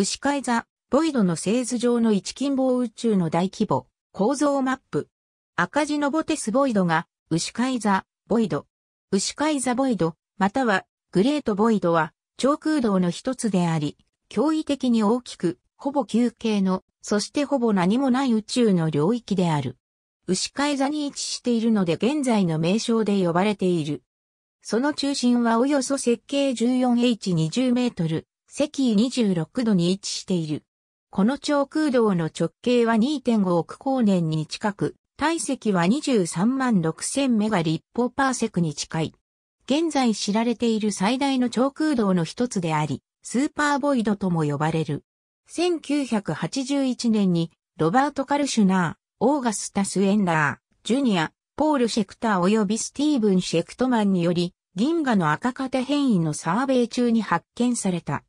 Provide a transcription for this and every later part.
牛飼座、ボイドの製図上の一近傍宇宙の大規模、構造マップ。赤字のボテスボイドが、牛飼い座、ボイド。牛飼い座ボイド、または、グレートボイドは、超空洞の一つであり、驚異的に大きく、ほぼ休憩の、そしてほぼ何もない宇宙の領域である。牛飼い座に位置しているので現在の名称で呼ばれている。その中心はおよそ設計 14H20 メートル、赤26度に位置している。この超空洞の直径は2.5億光年に近く、体積は23万6000メガ立方パーセクに近い。現在知られている最大の超空洞の一つであり、スーパーボイドとも呼ばれる。1981年に、ロバート・カルシュナー、オーガスタス・エンダー、ジュニア、ポール・シェクター及びスティーブン・シェクトマンにより、銀河の赤型変異のサーベイ中に発見された。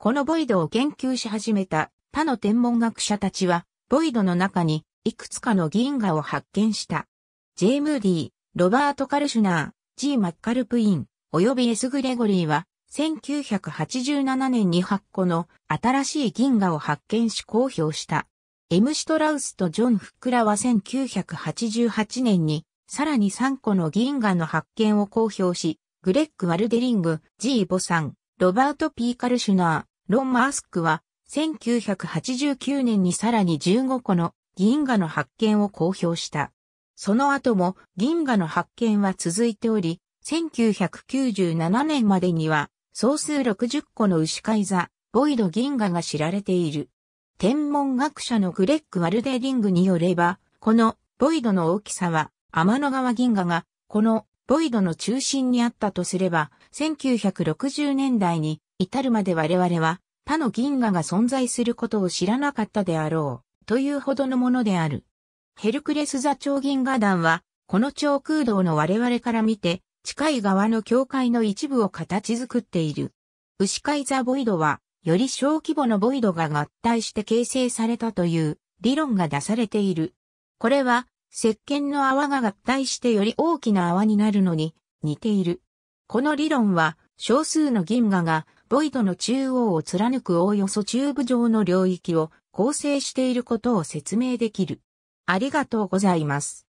このボイドを研究し始めた他の天文学者たちは、ボイドの中にいくつかの銀河を発見した。J. ムーディ、ロバート・カルシュナー、G. マッカルプイン、および S. グレゴリーは、1987年に8個の新しい銀河を発見し公表した。M. シトラウスとジョン・フックラは1988年に、さらに3個の銀河の発見を公表し、グレック・ワルデリング、G. ボサン、ロバート・ピー・カルシュナー、ロン・マースクは、1989年にさらに15個の銀河の発見を公表した。その後も銀河の発見は続いており、1997年までには総数60個の牛飼い座、ボイド銀河が知られている。天文学者のグレッグ・ワルデリングによれば、このボイドの大きさは天の川銀河がこのボイドの中心にあったとすれば、1960年代に至るまで我々は他の銀河が存在することを知らなかったであろう、というほどのものである。ヘルクレス座長銀河団は、この超空洞の我々から見て、近い側の境界の一部を形作っている。牛飼い座ボイドは、より小規模のボイドが合体して形成されたという理論が出されている。これは石鹸の泡が合体してより大きな泡になるのに似ている。この理論は少数の銀河がボイドの中央を貫くおおよそチューブ状の領域を構成していることを説明できる。ありがとうございます。